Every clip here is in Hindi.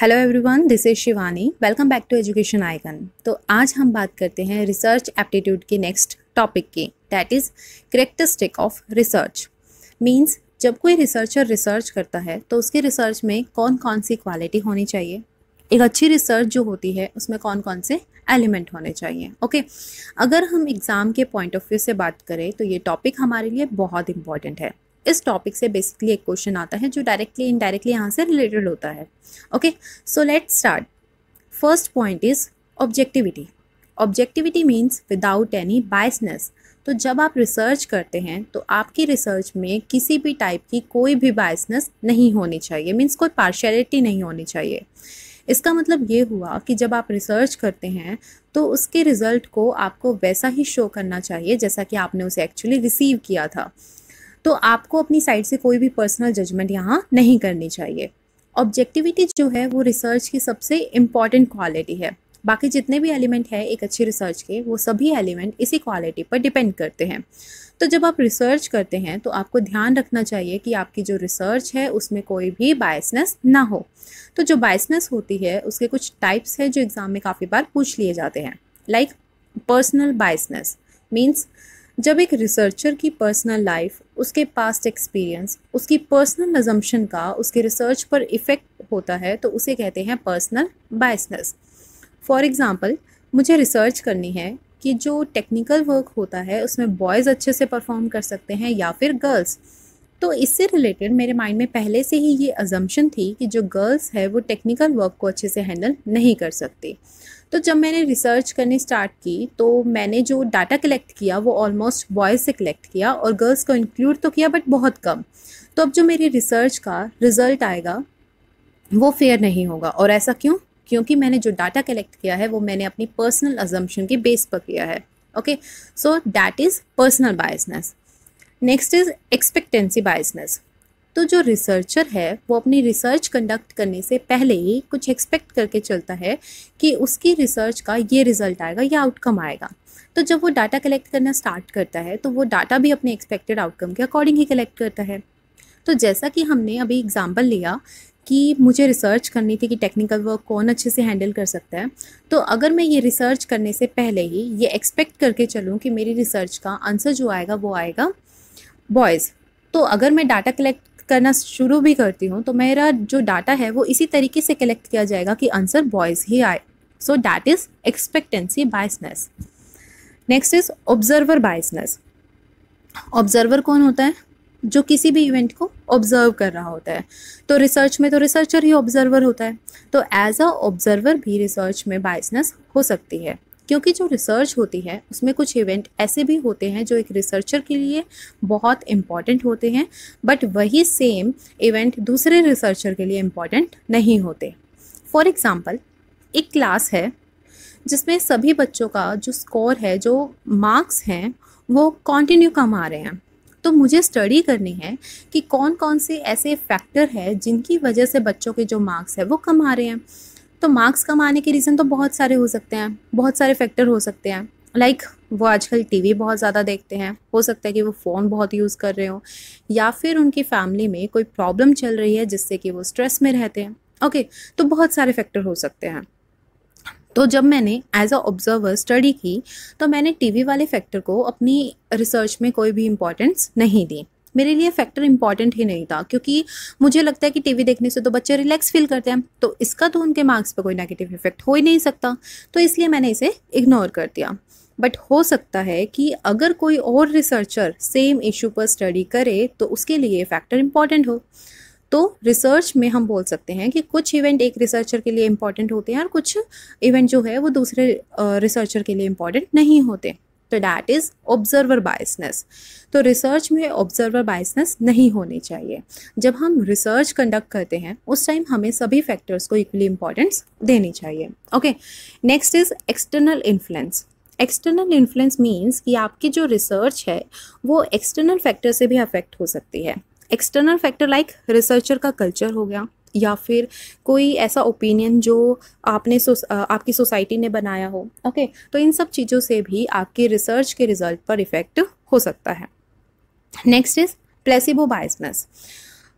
Hello everyone this is Shivani welcome back to education icon तो आज हम बात करते हैं रिसर्च एप्टीट्यूड के नेक्स्ट टॉपिक की that is characteristic of research means जब कोई रिसर्चर रिसर्च करता है तो उसके रिसर्च में कौन कौन सी क्वालिटी होनी चाहिए एक अच्छी रिसर्च जो होती है उसमें कौन कौन से एलिमेंट होने चाहिए ओके okay? अगर हम एग्ज़ाम के पॉइंट ऑफ व्यू से बात करें तो ये टॉपिक हमारे लिए बहुत इंपॉर्टेंट है इस टॉपिक से बेसिकली एक क्वेश्चन आता है जो डायरेक्टली इनडायरेक्टली यहाँ से रिलेटेड होता है okay so let start first point is objectivity objectivity means without any biasness तो जब आप रिसर्च करते हैं तो आपकी रिसर्च में किसी भी टाइप की कोई भी बायसनेस नहीं होनी चाहिए मीन्स कोई पार्शलिटी नहीं होनी चाहिए इसका मतलब ये हुआ कि जब आप रिसर्च करते हैं तो उसके रिज़ल्ट को आपको वैसा ही शो करना चाहिए जैसा कि आपने उसे एक्चुअली रिसीव किया था तो आपको अपनी साइड से कोई भी पर्सनल जजमेंट यहाँ नहीं करनी चाहिए ऑब्जेक्टिविटी जो है वो रिसर्च की सबसे इम्पॉर्टेंट क्वालिटी है बाकी जितने भी एलिमेंट है एक अच्छी रिसर्च के वो सभी एलिमेंट इसी क्वालिटी पर डिपेंड करते हैं तो जब आप रिसर्च करते हैं तो आपको ध्यान रखना चाहिए कि आपकी जो रिसर्च है उसमें कोई भी बायसनेस ना हो तो जो बायसनेस होती है उसके कुछ टाइप्स हैं जो एग्ज़ाम में काफ़ी बार पूछ लिए जाते हैं लाइक पर्सनल बायसनेस मीन्स जब एक रिसर्चर की पर्सनल लाइफ उसके पास्ट एक्सपीरियंस उसकी पर्सनल नजम्पन का उसके रिसर्च पर इफ़ेक्ट होता है तो उसे कहते हैं पर्सनल बायसनेस फॉर एग्ज़ाम्पल मुझे रिसर्च करनी है कि जो टेक्निकल वर्क होता है उसमें बॉयज़ अच्छे से परफॉर्म कर सकते हैं या फिर गर्ल्स तो इससे रिलेटेड मेरे माइंड में पहले से ही ये अजम्पन थी कि जो गर्ल्स है वो टेक्निकल वर्क को अच्छे से हैंडल नहीं कर सकती तो जब मैंने रिसर्च करनी स्टार्ट की तो मैंने जो डाटा कलेक्ट किया वो ऑलमोस्ट बॉयज़ से कलेक्ट किया और गर्ल्स को इंक्लूड तो किया बट बहुत कम तो अब जो मेरी रिसर्च का रिज़ल्ट आएगा वो फेयर नहीं होगा और ऐसा क्यों क्योंकि मैंने जो डाटा कलेक्ट किया है वो मैंने अपनी पर्सनल अजम्पन के बेस पर किया है okay so that is personal biasness next is expectancy biasness तो जो रिसर्चर है वो अपनी रिसर्च कंडक्ट करने से पहले ही कुछ एक्सपेक्ट करके चलता है कि उसकी रिसर्च का ये रिज़ल्ट आएगा या आउटकम आएगा तो जब वो डाटा कलेक्ट करना स्टार्ट करता है तो वो डाटा भी अपने एक्सपेक्टेड आउटकम के अकॉर्डिंग ही कलेक्ट करता है तो जैसा कि हमने अभी एग्ज़ाम्पल लिया कि मुझे रिसर्च करनी थी कि टेक्निकल वर्क कौन अच्छे से हैंडल कर सकता है तो अगर मैं ये रिसर्च करने से पहले ही ये एक्सपेक्ट करके चलूँ कि मेरी रिसर्च का आंसर जो आएगा वो आएगा बॉयज़ तो अगर मैं डाटा कलेक्ट करना शुरू भी करती हूँ तो मेरा जो डाटा है वो इसी तरीके से कलेक्ट किया जाएगा कि आंसर बॉयज़ ही आए so that is expectancy biasness next is observer biasness observer कौन होता है जो किसी भी इवेंट को ऑब्जर्व कर रहा होता है तो रिसर्च में तो रिसर्चर ही ऑब्जर्वर होता है तो एज अ ऑब्जर्वर भी रिसर्च में बायसनेस हो सकती है क्योंकि जो रिसर्च होती है उसमें कुछ इवेंट ऐसे भी होते हैं जो एक रिसर्चर के लिए बहुत इम्पॉर्टेंट होते हैं बट वही सेम इवेंट दूसरे रिसर्चर के लिए इम्पॉर्टेंट नहीं होते फॉर एग्ज़ाम्पल एक क्लास है जिसमें सभी बच्चों का जो स्कोर है जो मार्क्स हैं वो कंटिन्यू कम आ रहे हैं तो मुझे स्टडी करनी है कि कौन कौन से ऐसे फैक्टर है जिनकी वजह से बच्चों के जो मार्क्स है वो कम आ रहे हैं तो मार्क्स कम आने के रीज़न तो बहुत सारे हो सकते हैं बहुत सारे फैक्टर हो सकते हैं लाइक like, वो आजकल टीवी बहुत ज़्यादा देखते हैं हो सकता है कि वो फ़ोन बहुत यूज़ कर रहे हो या फिर उनकी फैमिली में कोई प्रॉब्लम चल रही है जिससे कि वो स्ट्रेस में रहते हैं ओके okay, तो बहुत सारे फैक्टर हो सकते हैं तो जब मैंने एज अ ऑब्जर्वर स्टडी की तो मैंने टीवी वाले फैक्टर को अपनी रिसर्च में कोई भी इम्पोर्टेंस नहीं दी मेरे लिए फैक्टर इंपॉर्टेंट ही नहीं था क्योंकि मुझे लगता है कि टीवी देखने से तो बच्चे रिलैक्स फील करते हैं तो इसका तो उनके मार्क्स पर कोई नेगेटिव इफेक्ट हो ही नहीं सकता तो इसलिए मैंने इसे इग्नोर कर दिया बट हो सकता है कि अगर कोई और रिसर्चर सेम इशू पर स्टडी करे तो उसके लिए फैक्टर इंपॉर्टेंट हो तो रिसर्च में हम बोल सकते हैं कि कुछ इवेंट एक रिसर्चर के लिए इंपॉर्टेंट होते हैं और कुछ इवेंट जो है वो दूसरे रिसर्चर के लिए इम्पॉर्टेंट नहीं होते तो डैट इज़ ऑब्जर्वर बायसनेस तो रिसर्च में ऑब्जर्वर बायसनेस नहीं होनी चाहिए जब हम रिसर्च कंडक्ट करते हैं उस टाइम हमें सभी फैक्टर्स को इक्वली इंपॉर्टेंस देनी चाहिए okay next is external influence external influence means कि आपकी जो रिसर्च है वो एक्सटर्नल फैक्टर से भी अफेक्ट हो सकती है एक्सटर्नल फैक्टर लाइक रिसर्चर का कल्चर हो गया या फिर कोई ऐसा ओपिनियन जो आपने आपकी सोसाइटी ने बनाया हो ओके तो इन सब चीज़ों से भी आपकी रिसर्च के रिजल्ट पर इफ़ेक्ट हो सकता है next is placebo biasness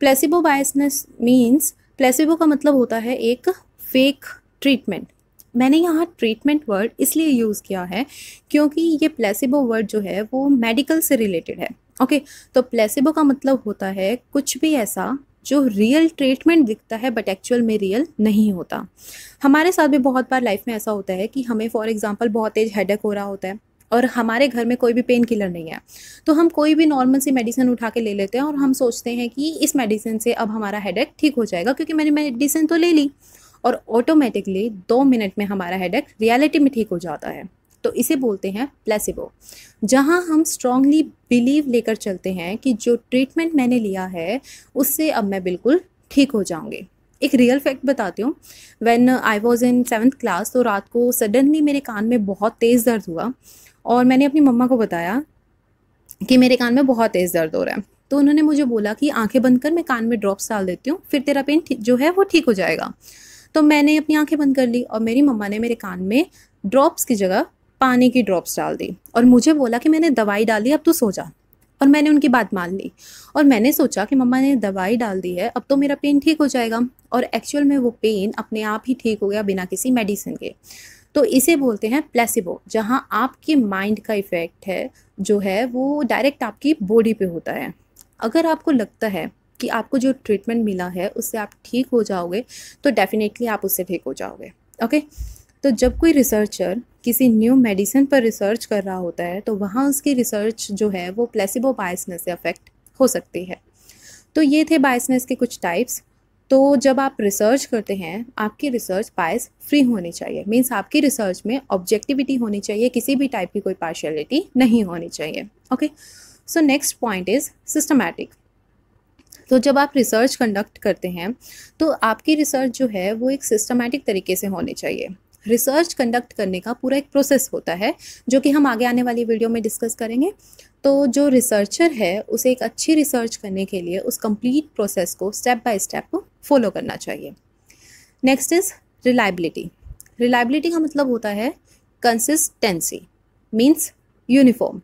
placebo biasness means placebo का मतलब होता है एक फेक ट्रीटमेंट मैंने यहाँ ट्रीटमेंट वर्ड इसलिए यूज़ किया है क्योंकि ये प्लेसिबो वर्ड जो है वो मेडिकल से रिलेटेड है ओके okay, तो प्लेसिबो का मतलब होता है कुछ भी ऐसा जो रियल ट्रीटमेंट दिखता है बट एक्चुअल में रियल नहीं होता हमारे साथ भी बहुत बार लाइफ में ऐसा होता है कि हमें फॉर एग्ज़ाम्पल बहुत तेज हेड हो रहा होता है और हमारे घर में कोई भी पेन किलर नहीं है तो हम कोई भी नॉर्मल सी मेडिसिन उठा के ले लेते हैं और हम सोचते हैं कि इस मेडिसिन से अब हमारा हेड ठीक हो जाएगा क्योंकि मैंने मेडिसिन तो ले ली और ऑटोमेटिकली दो मिनट में हमारा हेड रियलिटी में ठीक हो जाता है तो इसे बोलते हैं प्लेसिबो जहाँ हम स्ट्रांगली बिलीव लेकर चलते हैं कि जो ट्रीटमेंट मैंने लिया है उससे अब मैं बिल्कुल ठीक हो जाऊँगी एक रियल फैक्ट बताती हूँ when I was in seventh class तो रात को सडनली मेरे कान में बहुत तेज़ दर्द हुआ और मैंने अपनी मम्मा को बताया कि मेरे कान में बहुत तेज़ दर्द हो रहा है तो उन्होंने मुझे बोला कि आंखें बंद कर मैं कान में ड्रॉप्स डाल देती हूँ फिर तेरा पेन जो है वो ठीक हो जाएगा तो मैंने अपनी आंखें बंद कर ली और मेरी मम्मा ने मेरे कान में ड्रॉप्स की जगह पानी की ड्रॉप्स डाल दी और मुझे बोला कि मैंने दवाई डाली अब तो सो जा और मैंने उनकी बात मान ली और मैंने सोचा कि मम्मा ने दवाई डाल दी है अब तो मेरा पेन ठीक हो जाएगा और एक्चुअल में वो पेन अपने आप ही ठीक हो गया बिना किसी मेडिसिन के तो इसे बोलते हैं प्लेसिबो जहाँ आपके माइंड का इफ़ेक्ट है जो है वो डायरेक्ट आपकी बॉडी पे होता है अगर आपको लगता है कि आपको जो ट्रीटमेंट मिला है उससे आप ठीक हो जाओगे तो डेफिनेटली आप उससे ठीक हो जाओगे ओके तो जब कोई रिसर्चर किसी न्यू मेडिसिन पर रिसर्च कर रहा होता है तो वहाँ उसकी रिसर्च जो है वो प्लेसिबो बायसनेस से अफेक्ट हो सकती है तो ये थे बायसनेस के कुछ टाइप्स तो जब आप रिसर्च करते हैं आपकी रिसर्च बायस फ्री होनी चाहिए मीन्स आपकी रिसर्च में ऑब्जेक्टिविटी होनी चाहिए किसी भी टाइप की कोई पार्शलिटी नहीं होनी चाहिए okay so next point is systematic तो जब आप रिसर्च कंडक्ट करते हैं तो आपकी रिसर्च जो है वो एक सिस्टमैटिक तरीके से होनी चाहिए रिसर्च कंडक्ट करने का पूरा एक प्रोसेस होता है जो कि हम आगे आने वाली वीडियो में डिस्कस करेंगे तो जो रिसर्चर है उसे एक अच्छी रिसर्च करने के लिए उस कंप्लीट प्रोसेस को स्टेप बाय स्टेप फॉलो करना चाहिए नेक्स्ट इज़ रिलायबिलिटी रिलायबिलिटी का मतलब होता है कंसिस्टेंसी मीन्स यूनिफॉर्म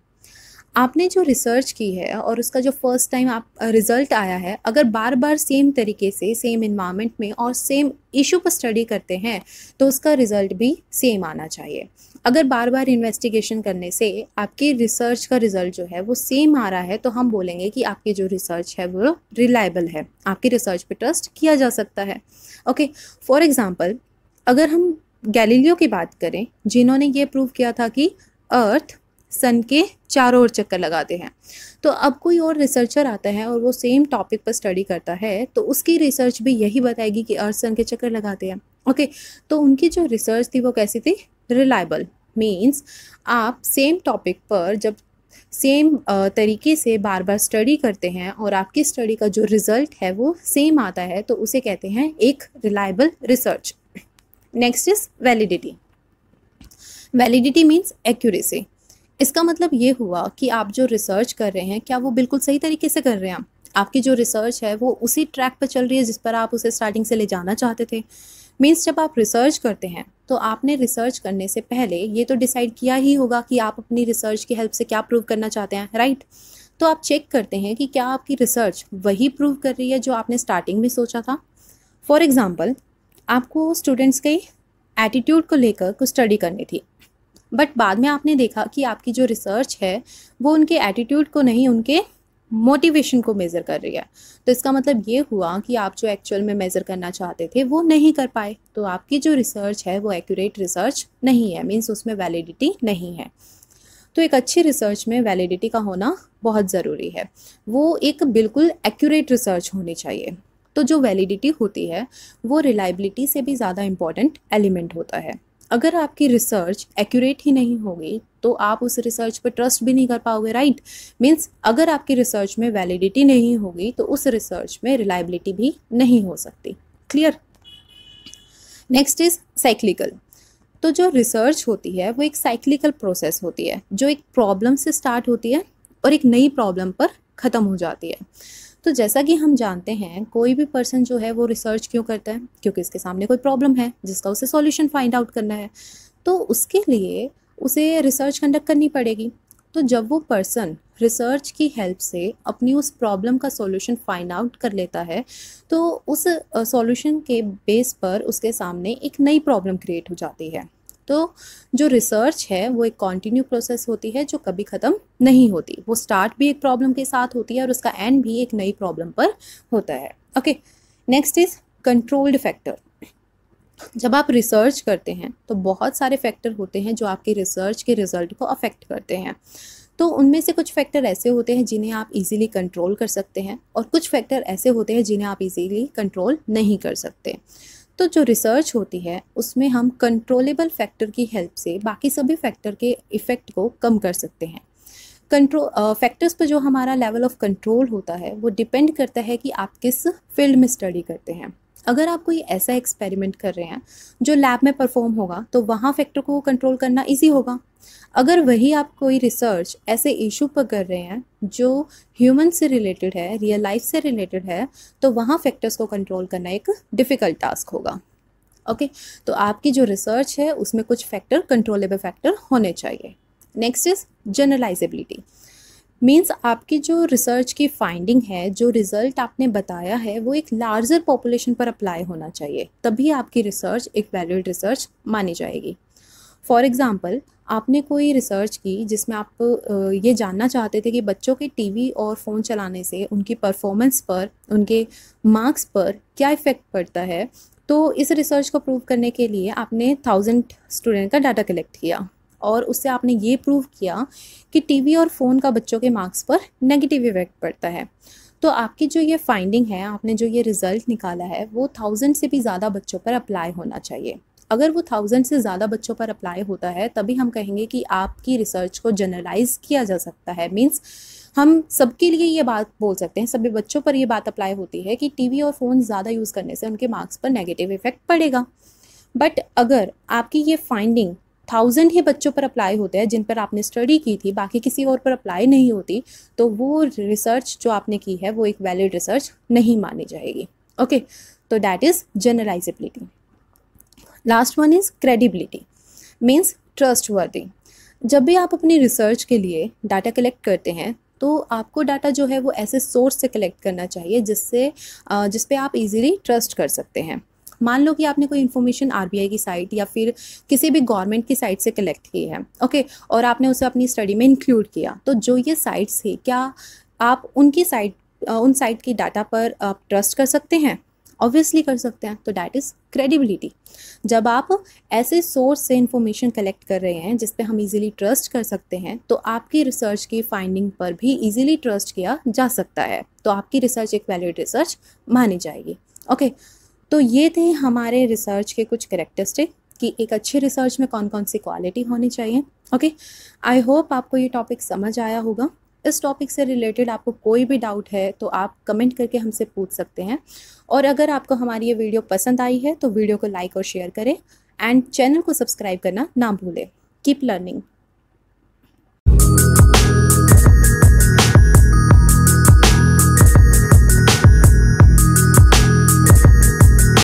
आपने जो रिसर्च की है और उसका जो फर्स्ट टाइम आप रिज़ल्ट uh, आया है अगर बार बार सेम तरीके से सेम इन्वामेंट में और सेम इशू पर स्टडी करते हैं तो उसका रिज़ल्ट भी सेम आना चाहिए अगर बार बार इन्वेस्टिगेशन करने से आपकी रिसर्च का रिज़ल्ट जो है वो सेम आ रहा है तो हम बोलेंगे कि आपकी जो रिसर्च है वो रिलायबल है आपकी रिसर्च पर ट्रस्ट किया जा सकता है ओके फॉर एग्ज़ाम्पल अगर हम गैलीलियो की बात करें जिन्होंने ये प्रूव किया था कि अर्थ सन के चारों ओर चक्कर लगाते हैं तो अब कोई और रिसर्चर आता है और वो सेम टॉपिक पर स्टडी करता है तो उसकी रिसर्च भी यही बताएगी कि अर्थ सन के चक्कर लगाते हैं ओके तो उनकी जो रिसर्च थी वो कैसी थी रिलायबल मीन्स आप सेम टॉपिक पर जब सेम तरीके से बार बार स्टडी करते हैं और आपकी स्टडी का जो रिज़ल्ट है वो सेम आता है तो उसे कहते हैं एक reliable research next is validity validity means accuracy इसका मतलब ये हुआ कि आप जो रिसर्च कर रहे हैं क्या वो बिल्कुल सही तरीके से कर रहे हैं आपकी जो रिसर्च है वो उसी ट्रैक पर चल रही है जिस पर आप उसे स्टार्टिंग से ले जाना चाहते थे मीन्स जब आप रिसर्च करते हैं तो आपने रिसर्च करने से पहले ये तो डिसाइड किया ही होगा कि आप अपनी रिसर्च की हेल्प से क्या प्रूव करना चाहते हैं राइट तो आप चेक करते हैं कि क्या आपकी रिसर्च वही प्रूव कर रही है जो आपने स्टार्टिंग में सोचा था फॉर एग्ज़ाम्पल आपको स्टूडेंट्स के एटीट्यूड को लेकर कुछ स्टडी करनी थी बट बाद में आपने देखा कि आपकी जो रिसर्च है वो उनके एटीट्यूड को नहीं उनके मोटिवेशन को मेज़र कर रही है तो इसका मतलब ये हुआ कि आप जो एक्चुअल में मेज़र करना चाहते थे वो नहीं कर पाए तो आपकी जो रिसर्च है वो एक्यूरेट रिसर्च नहीं है मीन्स उसमें वैलिडिटी नहीं है तो एक अच्छी रिसर्च में वैलिडिटी का होना बहुत ज़रूरी है वो एक बिल्कुल एक्यूरेट रिसर्च होनी चाहिए तो जो वैलिडिटी होती है वो रिलायबिलिटी से भी ज़्यादा इम्पॉर्टेंट एलिमेंट होता है अगर आपकी रिसर्च एक्यूरेट ही नहीं होगी तो आप उस रिसर्च पर ट्रस्ट भी नहीं कर पाओगे राइट मीन्स अगर आपकी रिसर्च में वैलिडिटी नहीं होगी तो उस रिसर्च में रिलायबिलिटी भी नहीं हो सकती क्लियर नेक्स्ट इज साइक्लिकल तो जो रिसर्च होती है वो एक साइक्लिकल प्रोसेस होती है जो एक प्रॉब्लम से स्टार्ट होती है और एक नई प्रॉब्लम पर ख़त्म हो जाती है तो जैसा कि हम जानते हैं कोई भी पर्सन जो है वो रिसर्च क्यों करता है क्योंकि उसके सामने कोई प्रॉब्लम है जिसका उसे सॉल्यूशन फाइंड आउट करना है तो उसके लिए उसे रिसर्च कंडक्ट करनी पड़ेगी तो जब वो पर्सन रिसर्च की हेल्प से अपनी उस प्रॉब्लम का सॉल्यूशन फाइंड आउट कर लेता है तो उस सॉल्यूशन के बेस पर उसके सामने एक नई प्रॉब्लम क्रिएट हो जाती है तो जो रिसर्च है वो एक कॉन्टिन्यू प्रोसेस होती है जो कभी ख़त्म नहीं होती वो स्टार्ट भी एक प्रॉब्लम के साथ होती है और उसका एंड भी एक नई प्रॉब्लम पर होता है okay next is controlled factor जब आप रिसर्च करते हैं तो बहुत सारे फैक्टर होते हैं जो आपके रिसर्च के रिजल्ट को अफेक्ट करते हैं तो उनमें से कुछ फैक्टर ऐसे होते हैं जिन्हें आप इजीली कंट्रोल कर सकते हैं और कुछ फैक्टर ऐसे होते हैं जिन्हें आप इजीली कंट्रोल नहीं कर सकते तो जो रिसर्च होती है उसमें हम कंट्रोलेबल फैक्टर की हेल्प से बाकी सभी फैक्टर के इफ़ेक्ट को कम कर सकते हैं कंट्रोल फैक्टर्स पर जो हमारा लेवल ऑफ कंट्रोल होता है वो डिपेंड करता है कि आप किस फील्ड में स्टडी करते हैं अगर आप कोई ऐसा एक्सपेरिमेंट कर रहे हैं जो लैब में परफॉर्म होगा तो वहाँ फैक्टर को कंट्रोल करना इजी होगा अगर वही आप कोई रिसर्च ऐसे इशू पर कर रहे हैं जो ह्यूमन से रिलेटेड है रियल लाइफ से रिलेटेड है तो वहाँ फैक्टर्स को कंट्रोल करना एक डिफ़िकल्ट टास्क होगा ओके okay? तो आपकी जो रिसर्च है उसमें कुछ फैक्टर कंट्रोलेबल फैक्टर होने चाहिए नेक्स्ट इज जनरलाइजेबिलिटी मीन्स आपकी जो रिसर्च की फाइंडिंग है जो रिज़ल्ट आपने बताया है वो एक लार्जर पॉपुलेशन पर अप्लाई होना चाहिए तभी आपकी रिसर्च एक वैल्यूड रिसर्च मानी जाएगी फॉर एग्ज़ाम्पल आपने कोई रिसर्च की जिसमें आप ये जानना चाहते थे कि बच्चों के टीवी और फ़ोन चलाने से उनकी परफॉर्मेंस पर उनके मार्क्स पर क्या इफ़ेक्ट पड़ता है तो इस रिसर्च को प्रूव करने के लिए आपने थाउजेंड स्टूडेंट का डाटा कलेक्ट किया और उससे आपने ये प्रूव किया कि टीवी और फ़ोन का बच्चों के मार्क्स पर नेगेटिव इफेक्ट पड़ता है तो आपकी जो ये फाइंडिंग है आपने जो ये रिज़ल्ट निकाला है वो थाउजेंड से भी ज़्यादा बच्चों पर अप्लाई होना चाहिए अगर वो थाउजेंड से ज़्यादा बच्चों पर अप्लाई होता है तभी हम कहेंगे कि आपकी रिसर्च को जनरलाइज किया जा सकता है मीन्स हम सबके लिए ये बात बोल सकते हैं सभी बच्चों पर ये बात अप्लाई होती है कि टीवी और फ़ोन ज़्यादा यूज़ करने से उनके मार्क्स पर नेगेटिव इफेक्ट पड़ेगा बट अगर आपकी ये फाइंडिंग थाउजेंड ही बच्चों पर अप्लाई होते हैं जिन पर आपने स्टडी की थी बाकी किसी और पर अप्लाई नहीं होती तो वो रिसर्च जो आपने की है वो एक वैलिड रिसर्च नहीं मानी जाएगी ओके तो that is generalizability last one is credibility means trustworthy जब भी आप अपनी रिसर्च के लिए डाटा कलेक्ट करते हैं तो आपको डाटा जो है वो ऐसे सोर्स से कलेक्ट करना चाहिए जिससे जिस पे आप इजीली ट्रस्ट कर सकते हैं मान लो कि आपने कोई इन्फॉर्मेशन आर की साइट या फिर किसी भी गवर्नमेंट की साइट से कलेक्ट की है ओके और आपने उसे अपनी स्टडी में इंक्लूड किया तो जो ये साइट्स है क्या आप उनकी साइट उन साइट की डाटा पर आप ट्रस्ट कर सकते हैं ऑब्वियसली कर सकते हैं तो डैट इज़ क्रेडिबिलिटी जब आप ऐसे सोर्स से इंफॉर्मेशन कलेक्ट कर रहे हैं जिस पर हम इजीली ट्रस्ट कर सकते हैं तो आपकी रिसर्च की फाइंडिंग पर भी इजीली ट्रस्ट किया जा सकता है तो आपकी रिसर्च एक वैलिड रिसर्च मानी जाएगी ओके okay, तो ये थे हमारे रिसर्च के कुछ करेक्टरिस्टिक कि एक अच्छे रिसर्च में कौन कौन सी क्वालिटी होनी चाहिए ओके आई होप आपको ये टॉपिक समझ आया होगा इस टॉपिक से रिलेटेड आपको कोई भी डाउट है तो आप कमेंट करके हमसे पूछ सकते हैं और अगर आपको हमारी ये वीडियो पसंद आई है तो वीडियो को लाइक और शेयर करें एंड चैनल को सब्सक्राइब करना ना भूलें कीप लर्निंग